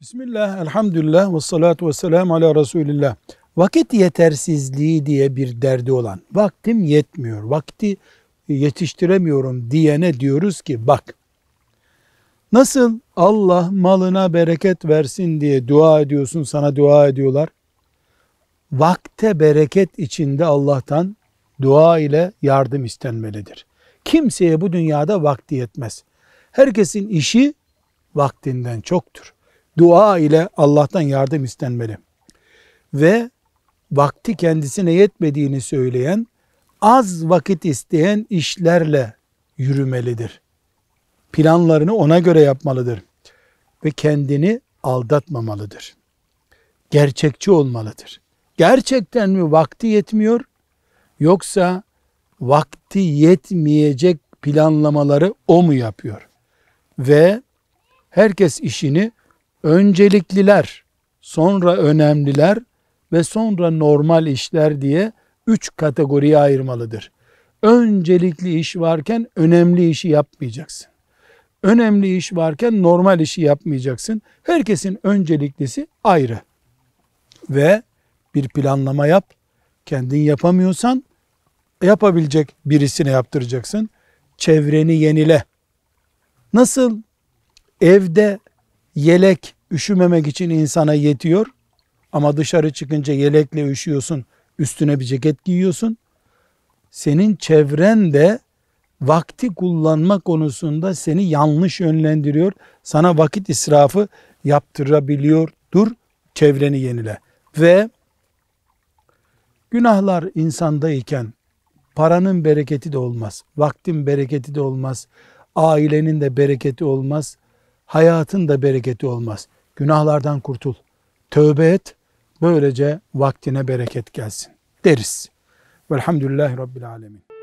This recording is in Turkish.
Bismillah, elhamdülillah ve salatu ve selamu ala Resulillah. Vakit yetersizliği diye bir derdi olan, vaktim yetmiyor, vakti yetiştiremiyorum diyene diyoruz ki bak, nasıl Allah malına bereket versin diye dua ediyorsun, sana dua ediyorlar. Vakte bereket içinde Allah'tan dua ile yardım istenmelidir. Kimseye bu dünyada vakti yetmez. Herkesin işi vaktinden çoktur dua ile Allah'tan yardım istenmeli. Ve vakti kendisine yetmediğini söyleyen, az vakit isteyen işlerle yürümelidir. Planlarını ona göre yapmalıdır ve kendini aldatmamalıdır. Gerçekçi olmalıdır. Gerçekten mi vakti yetmiyor yoksa vakti yetmeyecek planlamaları o mu yapıyor? Ve herkes işini öncelikliler, sonra önemliler ve sonra normal işler diye üç kategoriye ayırmalıdır. Öncelikli iş varken önemli işi yapmayacaksın. Önemli iş varken normal işi yapmayacaksın. Herkesin önceliklisi ayrı. Ve bir planlama yap. Kendin yapamıyorsan yapabilecek birisine yaptıracaksın. Çevreni yenile. Nasıl evde yelek üşümemek için insana yetiyor. Ama dışarı çıkınca yelekle üşüyorsun, üstüne bir ceket giyiyorsun. Senin çevren de vakti kullanma konusunda seni yanlış yönlendiriyor. Sana vakit israfı yaptırabiliyor. Dur çevreni yenile. Ve günahlar insandayken paranın bereketi de olmaz. Vaktin bereketi de olmaz. Ailenin de bereketi olmaz. Hayatın da bereketi olmaz.'' Günahlardan kurtul. Tövbe et. Böylece vaktine bereket gelsin deriz. Velhamdülillahi Rabbil Alemin.